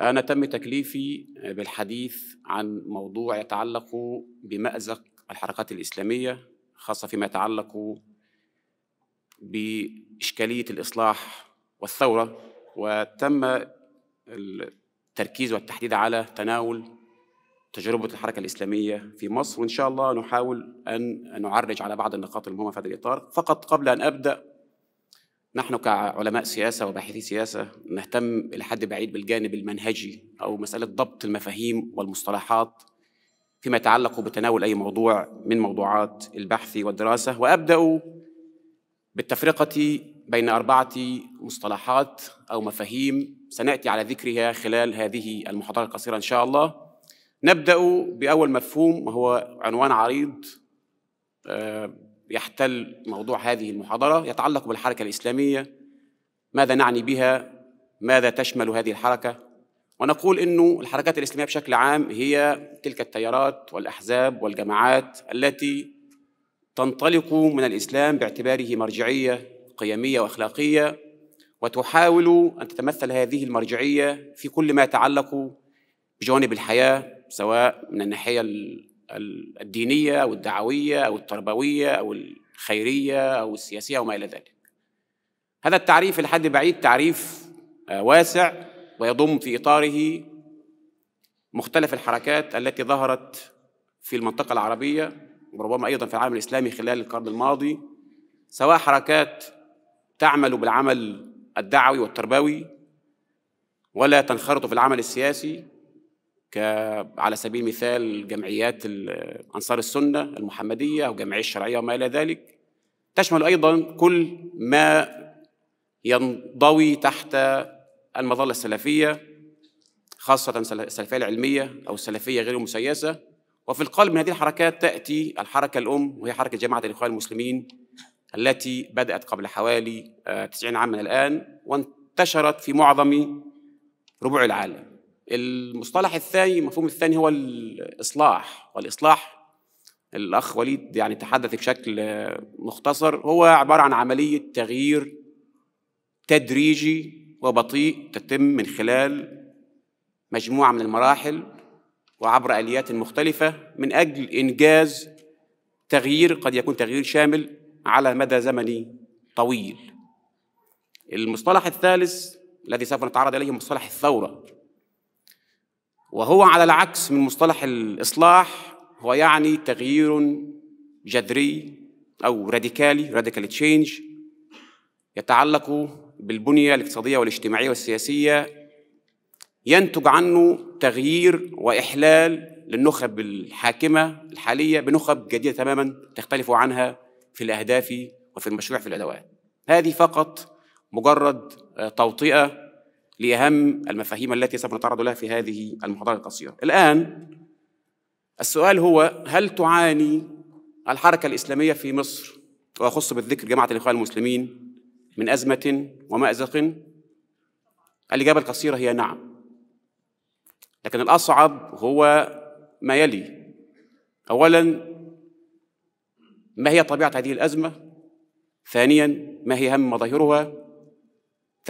أنا تم تكليفي بالحديث عن موضوع يتعلق بمأزق الحركات الإسلامية خاصة فيما يتعلق بإشكالية الإصلاح والثورة وتم التركيز والتحديد على تناول تجربة الحركة الإسلامية في مصر وإن شاء الله نحاول أن نعرج على بعض النقاط المهمة في هذا الإطار فقط قبل أن أبدأ نحن كعلماء سياسة وباحثي سياسة نهتم إلى حد بعيد بالجانب المنهجي أو مسألة ضبط المفاهيم والمصطلحات فيما يتعلق بتناول أي موضوع من موضوعات البحث والدراسة وأبدأ بالتفرقة بين أربعة مصطلحات أو مفاهيم سنأتي على ذكرها خلال هذه المحاضرة القصيرة إن شاء الله نبدأ بأول مفهوم وهو عنوان عريض آه، يحتل موضوع هذه المحاضرة يتعلق بالحركة الإسلامية ماذا نعني بها ماذا تشمل هذه الحركة ونقول أن الحركات الإسلامية بشكل عام هي تلك التيارات والأحزاب والجماعات التي تنطلق من الإسلام باعتباره مرجعية قيمية وأخلاقية وتحاول أن تتمثل هذه المرجعية في كل ما يتعلق بجوانب الحياة سواء من الناحية الدينية أو الدعوية أو التربوية أو الخيرية أو السياسية وما إلى ذلك هذا التعريف لحد بعيد تعريف آه، واسع ويضم في إطاره مختلف الحركات التي ظهرت في المنطقة العربية وربما أيضا في العالم الإسلامي خلال القرن الماضي سواء حركات تعمل بالعمل الدعوي والتربوي ولا تنخرط في العمل السياسي على سبيل المثال جمعيات أنصار السنة المحمدية أو جمعية الشرعية وما إلى ذلك تشمل أيضا كل ما ينضوي تحت المظلة السلفية خاصة السلفية العلمية أو السلفية غير المسيسة وفي القلب من هذه الحركات تأتي الحركة الأم وهي حركة جماعة الإخوان المسلمين التي بدأت قبل حوالي 90 آه، عاما الآن وانتشرت في معظم ربوع العالم المصطلح الثاني المفهوم الثاني هو الإصلاح والإصلاح الأخ وليد يعني تحدث بشكل مختصر هو عبارة عن عملية تغيير تدريجي وبطيء تتم من خلال مجموعة من المراحل وعبر آليات مختلفة من أجل إنجاز تغيير قد يكون تغيير شامل على مدى زمني طويل المصطلح الثالث الذي سوف نتعرض إليه مصطلح الثورة وهو على العكس من مصطلح الإصلاح هو يعني تغيير جذري أو راديكالي راديكال تشينج يتعلق بالبنية الاقتصادية والاجتماعية والسياسية ينتج عنه تغيير وإحلال للنخب الحاكمة الحالية بنخب جديدة تماما تختلف عنها في الأهداف وفي المشروع في الأدوات هذه فقط مجرد آه، توطئة لأهم المفاهيم التي سوف نتعرض لها في هذه المحاضرة القصيرة الآن السؤال هو هل تعاني الحركة الإسلامية في مصر وأخص بالذكر جماعة الإخوان المسلمين من أزمة ومأزق الإجابة القصيرة هي نعم لكن الأصعب هو ما يلي أولا ما هي طبيعة هذه الأزمة ثانيا ما هي أهم مظاهرها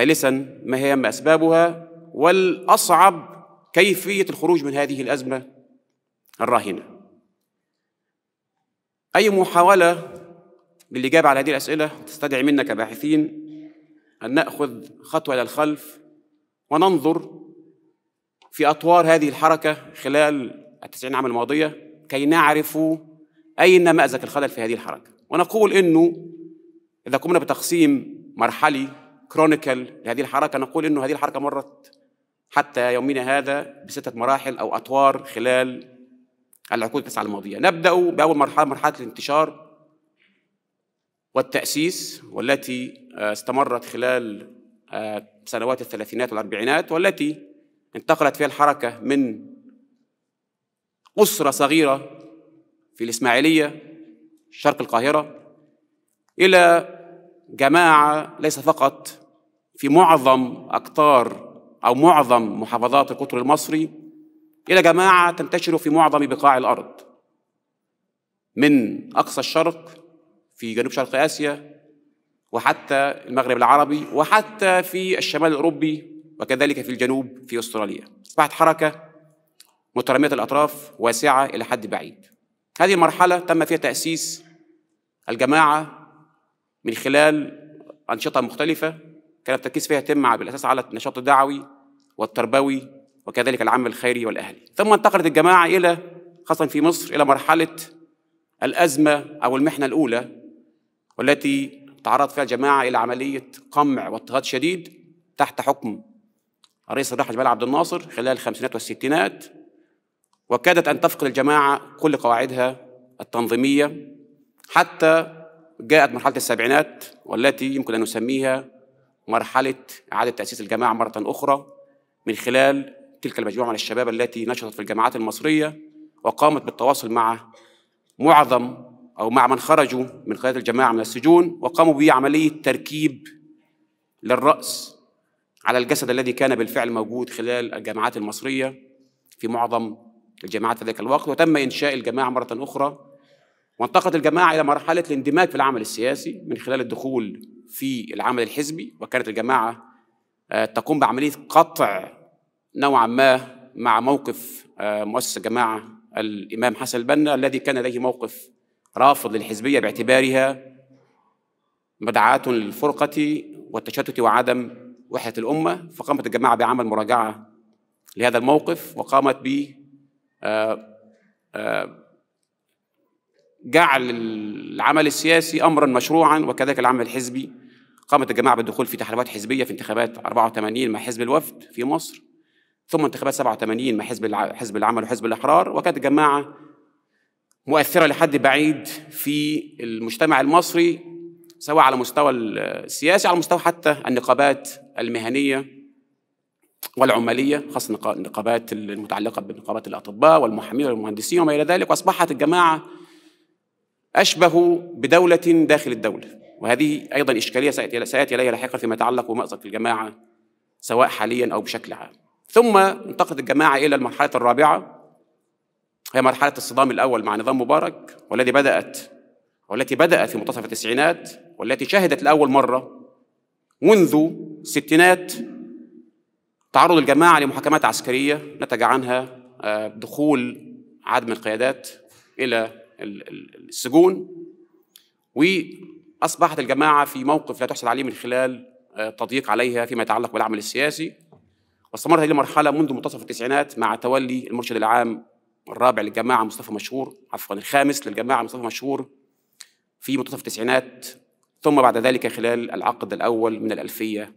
ثالثا ما هي ما أسبابها والأصعب كيفية الخروج من هذه الأزمة الراهنة أي محاولة للإجابة على هذه الأسئلة تستدعي منا كباحثين أن نأخذ خطوة إلى الخلف وننظر في أطوار هذه الحركة خلال التسعين عام الماضية كي نعرف أين مأزق الخلل في هذه الحركة ونقول إنه إذا قمنا بتقسيم مرحلي كرونيكل لهذه الحركة نقول أنه هذه الحركة مرت حتى يومنا هذا بستة مراحل أو أطوار خلال العقود التسعة الماضية نبدأ بأول مرحلة مرحلة الانتشار والتأسيس والتي آه، استمرت خلال آه، سنوات الثلاثينات والأربعينات والتي انتقلت فيها الحركة من أسرة صغيرة في الإسماعيلية شرق القاهرة إلى جماعة ليس فقط في معظم أقطار أو معظم محافظات القطر المصري إلى جماعة تنتشر في معظم بقاع الأرض من أقصى الشرق في جنوب شرق آسيا وحتى المغرب العربي وحتى في الشمال الأوروبي وكذلك في الجنوب في أستراليا أصبحت حركة مترامية الأطراف واسعة إلى حد بعيد هذه المرحلة تم فيها تأسيس الجماعة من خلال أنشطة مختلفة كان التركيز فيها يتم على بالاساس على النشاط الدعوي والتربوي وكذلك العمل الخيري والاهلي ثم انتقلت الجماعه الى خاصه في مصر الى مرحله الازمه او المحنه الاولى والتي تعرض فيها الجماعه الى عمليه قمع واضطهاد شديد تحت حكم الرئيس الراحل جمال عبد الناصر خلال الخمسينات والستينات وكادت ان تفقد الجماعه كل قواعدها التنظيميه حتى جاءت مرحله السبعينات والتي يمكن ان نسميها مرحلة إعادة تأسيس الجماعة مرة أخرى من خلال تلك المجموعة من الشباب التي نشطت في الجامعات المصرية وقامت بالتواصل مع معظم أو مع من خرجوا من قيادة الجماعة من السجون وقاموا بعملية تركيب للرأس على الجسد الذي كان بالفعل موجود خلال الجامعات المصرية في معظم الجامعات في ذلك الوقت وتم إنشاء الجماعة مرة أخرى وانتقلت الجماعة إلى مرحلة الاندماج في العمل السياسي من خلال الدخول في العمل الحزبي وكانت الجماعة آه، تقوم بعملية قطع نوعا ما مع موقف آه، مؤسس الجماعة الإمام حسن البنا الذي كان لديه موقف رافض للحزبية باعتبارها مدعاة للفرقة والتشتت وعدم وحدة الأمة فقامت الجماعة بعمل مراجعة لهذا الموقف وقامت ب آه، جعل العمل السياسي امرا مشروعا وكذلك العمل الحزبي قامت الجماعه بالدخول في تحالفات حزبيه في انتخابات 84 مع حزب الوفد في مصر ثم انتخابات 87 مع حزب حزب العمل وحزب الاحرار وكانت الجماعه مؤثره لحد بعيد في المجتمع المصري سواء على مستوى السياسي على مستوى حتى النقابات المهنيه والعماليه خاصه النقابات المتعلقه بنقابات الاطباء والمحامين والمهندسين وما الى ذلك واصبحت الجماعه أشبه بدولة داخل الدولة وهذه أيضا إشكالية سيأتي إليها لاحقا فيما يتعلق بمأزق الجماعة سواء حاليا أو بشكل عام ثم انتقلت الجماعة إلى المرحلة الرابعة هي مرحلة الصدام الأول مع نظام مبارك والذي بدأت والتي بدأت في منتصف التسعينات والتي شهدت لأول مرة منذ الستينات تعرض الجماعة لمحاكمات عسكرية نتج عنها آه، دخول عدم القيادات إلى السجون واصبحت الجماعه في موقف لا تحسد عليه من خلال التضييق آه، عليها فيما يتعلق بالعمل السياسي واستمرت هذه المرحله منذ منتصف التسعينات مع تولي المرشد العام الرابع للجماعه مصطفى مشهور عفوا الخامس للجماعه مصطفى مشهور في منتصف التسعينات ثم بعد ذلك خلال العقد الاول من الالفيه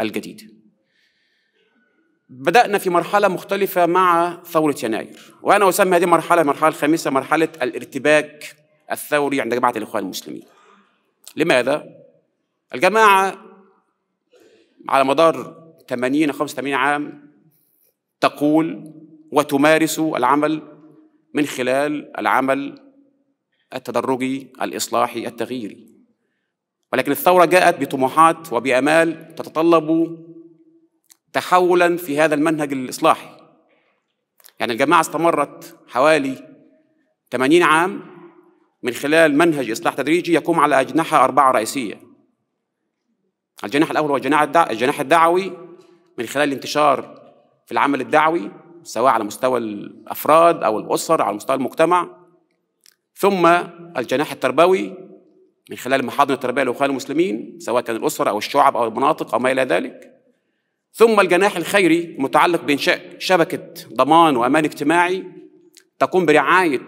الجديدة بدأنا في مرحلة مختلفة مع ثورة يناير وأنا أسمي هذه المرحلة المرحلة الخامسة مرحلة الارتباك الثوري عند جماعة الإخوان المسلمين لماذا؟ الجماعة على مدار 80 أو 85 عام تقول وتمارس العمل من خلال العمل التدرجي الإصلاحي التغييري ولكن الثورة جاءت بطموحات وبأمال تتطلب تحولا في هذا المنهج الإصلاحي يعني الجماعة استمرت حوالي 80 عام من خلال منهج إصلاح تدريجي يقوم على أجنحة أربعة رئيسية الجناح الأول هو الجناح الدعوي من خلال الانتشار في العمل الدعوي سواء على مستوى الأفراد أو الأسر أو على مستوى المجتمع ثم الجناح التربوي من خلال المحاضن التربية لأخوان المسلمين سواء كان الأسر أو الشعب أو المناطق أو ما إلى ذلك ثم الجناح الخيري متعلق بإنشاء شبكة ضمان وأمان اجتماعي تقوم برعاية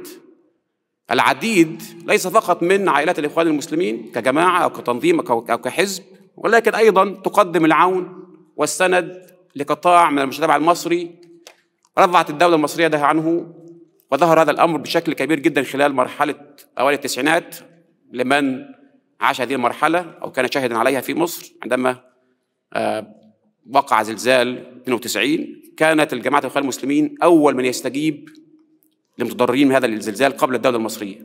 العديد ليس فقط من عائلات الإخوان المسلمين كجماعة أو كتنظيم أو كحزب ولكن أيضا تقدم العون والسند لقطاع من المجتمع المصري رفعت الدولة المصرية ده عنه وظهر هذا الأمر بشكل كبير جدا خلال مرحلة أوائل التسعينات لمن عاش هذه المرحلة أو كان شاهدا عليها في مصر عندما آه، وقع زلزال 92 كانت الجماعة الإخوان المسلمين أول من يستجيب للمتضررين من هذا الزلزال قبل الدولة المصرية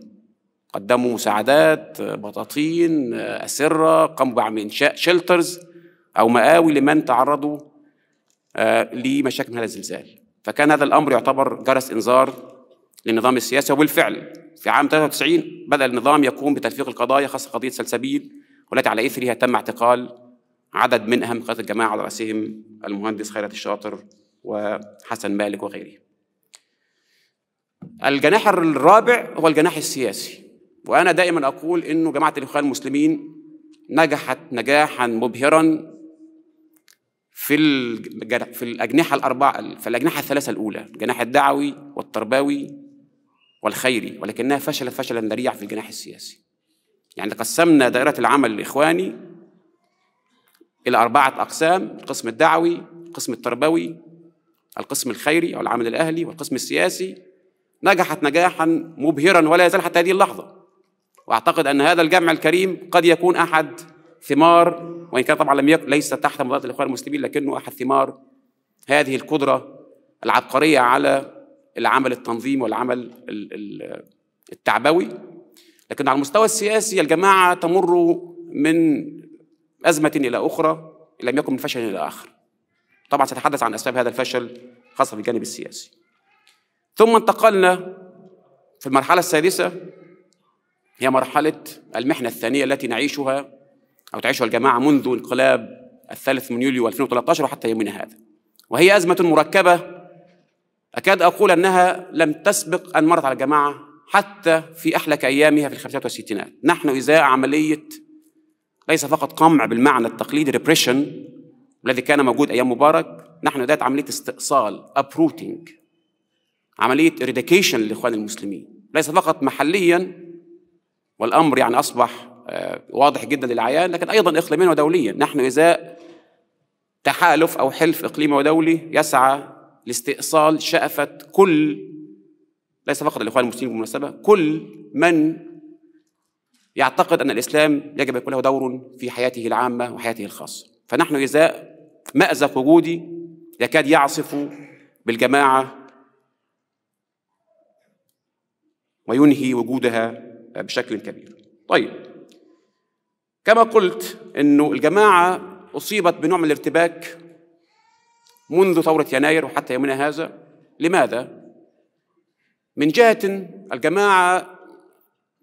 قدموا مساعدات بطاطين أسرة قاموا بعمل إنشاء شيلترز أو مآوي لمن تعرضوا آه، لمشاكل من هذا الزلزال فكان هذا الأمر يعتبر جرس إنذار للنظام السياسي وبالفعل في عام 93 بدأ النظام يقوم بتلفيق القضايا خاصة قضية سلسبيل والتي على إثرها تم اعتقال عدد من أهم قياده الجماعة على رأسهم المهندس خيرت الشاطر وحسن مالك وغيره الجناح الرابع هو الجناح السياسي وأنا دائما أقول إنه جماعة الإخوان المسلمين نجحت نجاحا مبهرا في في الأجنحة الأربعة في الأجنحة الثلاثة الأولى الجناح الدعوي والتربوي والخيري ولكنها فشلت فشلا ذريعا في الجناح السياسي يعني قسمنا دائرة العمل الإخواني إلى أربعة أقسام القسم الدعوي القسم التربوي القسم الخيري أو العمل الأهلي والقسم السياسي نجحت نجاحا مبهرا ولا يزال حتى هذه اللحظة وأعتقد أن هذا الجمع الكريم قد يكون أحد ثمار وإن كان طبعا لم يكن ليس تحت مظلة الإخوان المسلمين لكنه أحد ثمار هذه القدرة العبقرية على العمل التنظيمي والعمل التعبوي لكن على المستوى السياسي الجماعة تمر من أزمة إلى أخرى لم يكن من فشل إلى آخر طبعا سأتحدث عن أسباب هذا الفشل خاصة في الجانب السياسي ثم انتقلنا في المرحلة السادسة هي مرحلة المحنة الثانية التي نعيشها أو تعيشها الجماعة منذ انقلاب الثالث من يوليو 2013 وحتى يومنا هذا وهي أزمة مركبة أكاد أقول أنها لم تسبق أن مرت على الجماعة حتى في أحلك أيامها في الخمسينات والستينات نحن إزاء عملية ليس فقط قمع بالمعنى التقليدي ريبريشن الذي كان موجود ايام مبارك نحن ذات عمليه استئصال ابروتنج عمليه اريديكيشن لاخوان المسلمين ليس فقط محليا والامر يعني اصبح آه، واضح جدا للعيان لكن ايضا اقليميا ودوليا نحن ازاء تحالف او حلف اقليمي ودولي يسعى لاستئصال شأفة كل ليس فقط الاخوان المسلمين بالمناسبه كل من يعتقد أن الإسلام يجب أن يكون له دور في حياته العامة وحياته الخاصة فنحن إذا مأزق وجودي يكاد يعصف بالجماعة وينهي وجودها بشكل كبير طيب كما قلت أنه الجماعة أصيبت بنوع من الارتباك منذ ثورة يناير وحتى يومنا هذا لماذا؟ من جهة الجماعة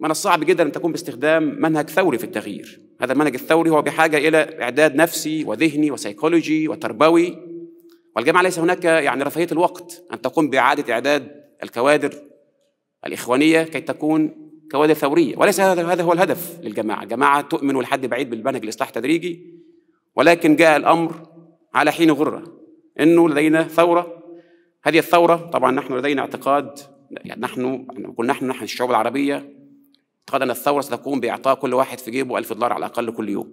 من الصعب جدا ان تكون باستخدام منهج ثوري في التغيير هذا المنهج الثوري هو بحاجه الى اعداد نفسي وذهني وسيكولوجي وتربوي والجامعه ليس هناك يعني رفاهيه الوقت ان تقوم باعاده اعداد الكوادر الاخوانيه كي تكون كوادر ثوريه وليس هذا هذا هو الهدف للجماعه الجماعه تؤمن لحد بعيد بالمنهج الاصلاح التدريجي ولكن جاء الامر على حين غره انه لدينا ثوره هذه الثوره طبعا نحن لدينا اعتقاد يعني نحن نقول نحن نحن الشعوب العربيه اعتقد أن الثورة ستقوم بإعطاء كل واحد في جيبه ألف دولار على الأقل كل يوم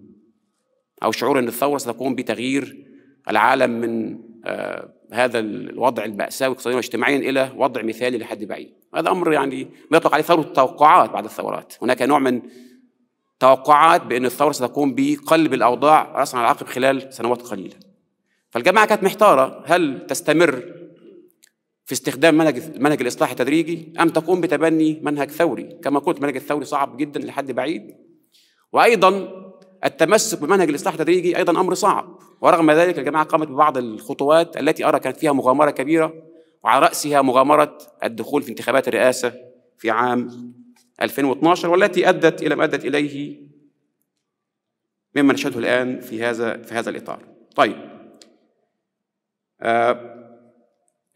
أو شعور أن الثورة ستقوم بتغيير العالم من آه هذا الوضع المأساوي اقتصاديا واجتماعيا إلى وضع مثالي لحد بعيد هذا أمر يعني ما يطلق عليه ثورة التوقعات بعد الثورات هناك نوع من توقعات بأن الثورة ستقوم بقلب الأوضاع رأسا على عقب خلال سنوات قليلة فالجماعة كانت محتارة هل تستمر في استخدام منهج منهج الاصلاح التدريجي ام تقوم بتبني منهج ثوري كما قلت المنهج الثوري صعب جدا لحد بعيد وايضا التمسك بمنهج الاصلاح التدريجي ايضا امر صعب ورغم ذلك الجماعه قامت ببعض الخطوات التي ارى كانت فيها مغامره كبيره وعلى راسها مغامره الدخول في انتخابات الرئاسه في عام 2012 والتي ادت الى ما ادت اليه مما نشهده الان في هذا في هذا الاطار. طيب آه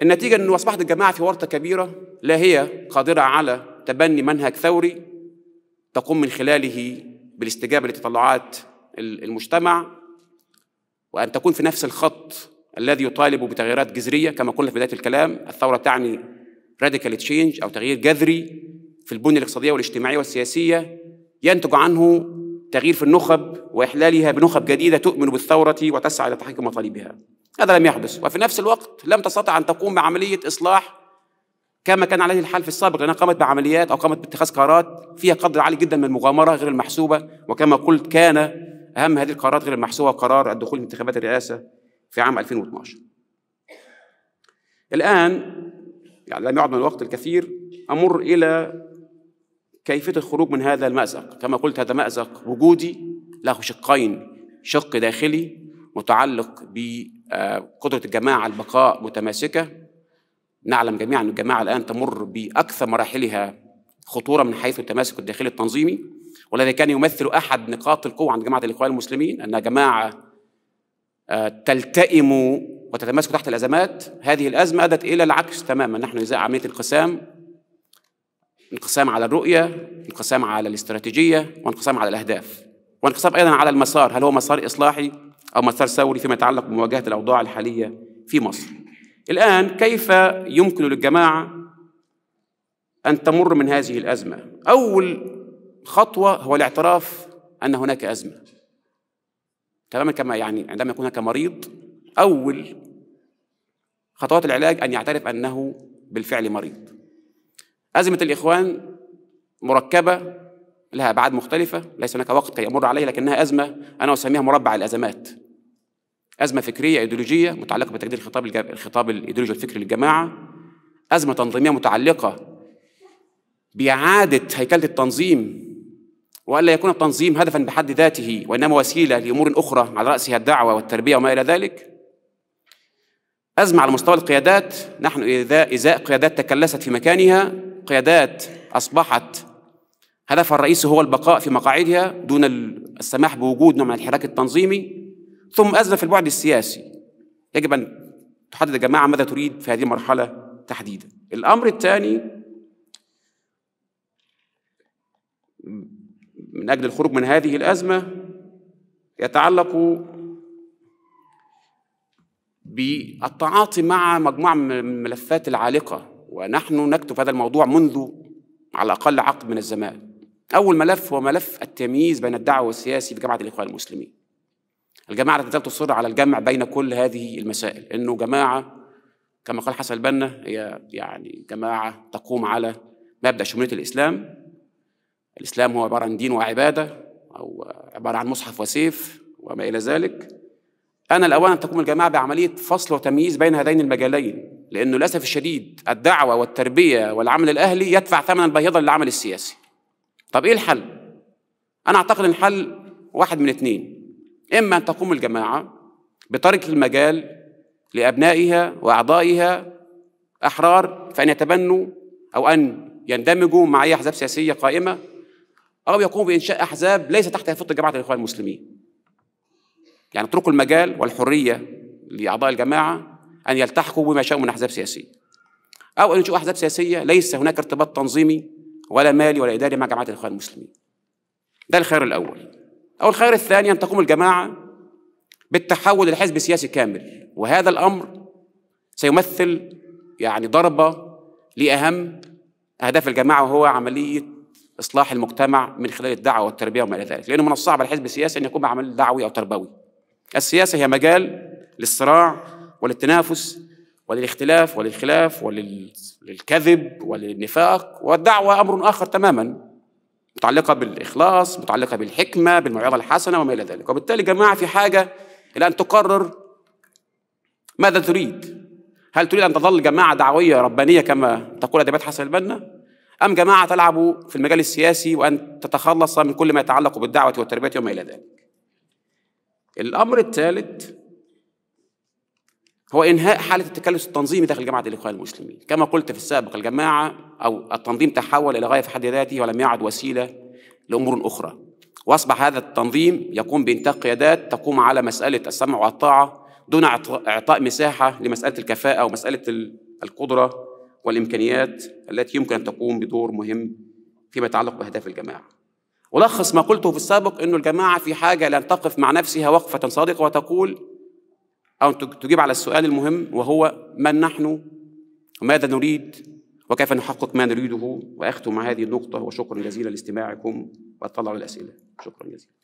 النتيجة أنه أصبحت الجماعة في ورطة كبيرة لا هي قادرة على تبني منهج ثوري تقوم من خلاله بالاستجابة لتطلعات المجتمع وأن تكون في نفس الخط الذي يطالب بتغييرات جذرية كما قلنا في بداية الكلام الثورة تعني راديكال تشينج أو تغيير جذري في البنية الاقتصادية والاجتماعية والسياسية ينتج عنه تغيير في النخب وإحلالها بنخب جديدة تؤمن بالثورة وتسعى إلى تحقيق مطالبها هذا لم يحدث وفي نفس الوقت لم تستطع أن تقوم بعملية إصلاح كما كان عليه الحال في السابق لأنها قامت بعمليات أو قامت باتخاذ قرارات فيها قدر عالي جدا من المغامرة غير المحسوبة وكما قلت كان أهم هذه القرارات غير المحسوبة قرار الدخول في انتخابات الرئاسة في عام 2012 الآن يعني لم يعد من الوقت الكثير أمر إلى كيفية الخروج من هذا المأزق كما قلت هذا مأزق وجودي له شقين شق داخلي متعلق ب آه، قدرة الجماعة البقاء متماسكة نعلم جميعا أن الجماعة الآن تمر بأكثر مراحلها خطورة من حيث التماسك الداخلي التنظيمي والذي كان يمثل أحد نقاط القوة عند جماعة الإخوان المسلمين أنها جماعة آه، تلتئم وتتماسك تحت الأزمات هذه الأزمة أدت إلى العكس تماما نحن إزاء عملية القسام انقسام على الرؤية انقسام على الاستراتيجية وانقسام على الأهداف وانقسام أيضا على المسار هل هو مسار إصلاحي أو مسار ثوري فيما يتعلق بمواجهة الأوضاع الحالية في مصر الآن كيف يمكن للجماعة أن تمر من هذه الأزمة أول خطوة هو الاعتراف أن هناك أزمة تماما كما يعني عندما يكون هناك مريض أول خطوات العلاج أن يعترف أنه بالفعل مريض أزمة الإخوان مركبة لها أبعاد مختلفة ليس هناك وقت كي أمر عليه لكنها أزمة أنا أسميها مربع الأزمات أزمة فكرية أيديولوجية متعلقة بتجديد الخطاب الخطاب الأيديولوجي الفكري للجماعة أزمة تنظيمية متعلقة بإعادة هيكلة التنظيم وألا يكون التنظيم هدفا بحد ذاته وإنما وسيلة لأمور أخرى على رأسها الدعوة والتربية وما إلى ذلك أزمة على مستوى القيادات نحن إذا إزاء قيادات تكلست في مكانها قيادات أصبحت هدفها الرئيسي هو البقاء في مقاعدها دون السماح بوجود نوع من الحراك التنظيمي ثم أزمة في البعد السياسي يجب أن تحدد الجماعة ماذا تريد في هذه المرحلة تحديدا الأمر الثاني من أجل الخروج من هذه الأزمة يتعلق بالتعاطي مع مجموعة من الملفات العالقة ونحن نكتب هذا الموضوع منذ على الأقل عقد من الزمان أول ملف هو ملف التمييز بين الدعوة والسياسي في جامعة الإخوان المسلمين الجماعة لا تزال تصر على الجمع بين كل هذه المسائل إنه جماعة كما قال حسن البنا هي يعني جماعة تقوم على مبدأ شمولية الإسلام الإسلام هو عبارة عن دين وعبادة أو عبارة عن مصحف وسيف وما إلى ذلك أنا الأوان أن تقوم الجماعة بعملية فصل وتمييز بين هذين المجالين لأنه للأسف الشديد الدعوة والتربية والعمل الأهلي يدفع ثمنا بيضا للعمل السياسي طب إيه الحل؟ أنا أعتقد إن الحل واحد من اثنين إما أن تقوم الجماعة بترك المجال لأبنائها وأعضائها أحرار فأن يتبنوا أو أن يندمجوا مع أي أحزاب سياسية قائمة أو يقوموا بإنشاء أحزاب ليس تحت يفط جماعة الإخوان المسلمين يعني اتركوا المجال والحرية لأعضاء الجماعة أن يلتحقوا بما شاءوا من أحزاب سياسية أو أن ينشئوا أحزاب سياسية ليس هناك ارتباط تنظيمي ولا مالي ولا إداري مع جماعة الإخوان المسلمين ده الخيار الأول أو الخيار الثاني أن تقوم الجماعة بالتحول لحزب سياسي كامل وهذا الأمر سيمثل يعني ضربة لأهم أهداف الجماعة وهو عملية إصلاح المجتمع من خلال الدعوة والتربية وما إلى ذلك لأنه من الصعب على الحزب السياسي أن يقوم بعمل دعوي أو تربوي السياسة هي مجال للصراع وللتنافس وللاختلاف وللخلاف وللكذب وللنفاق والدعوة أمر آخر تماما متعلقة بالإخلاص متعلقة بالحكمة بالموعظة الحسنة وما إلى ذلك وبالتالي جماعة في حاجة إلى أن تقرر ماذا تريد هل تريد أن تظل جماعة دعوية ربانية كما تقول أدبات حسن البنا أم جماعة تلعب في المجال السياسي وأن تتخلص من كل ما يتعلق بالدعوة والتربية وما إلى ذلك الأمر الثالث هو إنهاء حالة التكلس التنظيمي داخل جماعة الإخوان المسلمين كما قلت في السابق الجماعة أو التنظيم تحول إلى غاية في حد ذاته ولم يعد وسيلة لأمور أخرى وأصبح هذا التنظيم يقوم بإنتاج قيادات تقوم على مسألة السمع والطاعة دون إعطاء مساحة لمسألة الكفاءة ومسألة القدرة والإمكانيات التي يمكن أن تقوم بدور مهم فيما يتعلق بأهداف الجماعة ألخص ما قلته في السابق أن الجماعة في حاجة لأن تقف مع نفسها وقفة صادقة وتقول أو تجيب على السؤال المهم وهو من نحن وماذا نريد وكيف نحقق ما نريده وأختم هذه النقطة وشكرا جزيلا لاستماعكم وأطلع الأسئلة شكرا جزيلا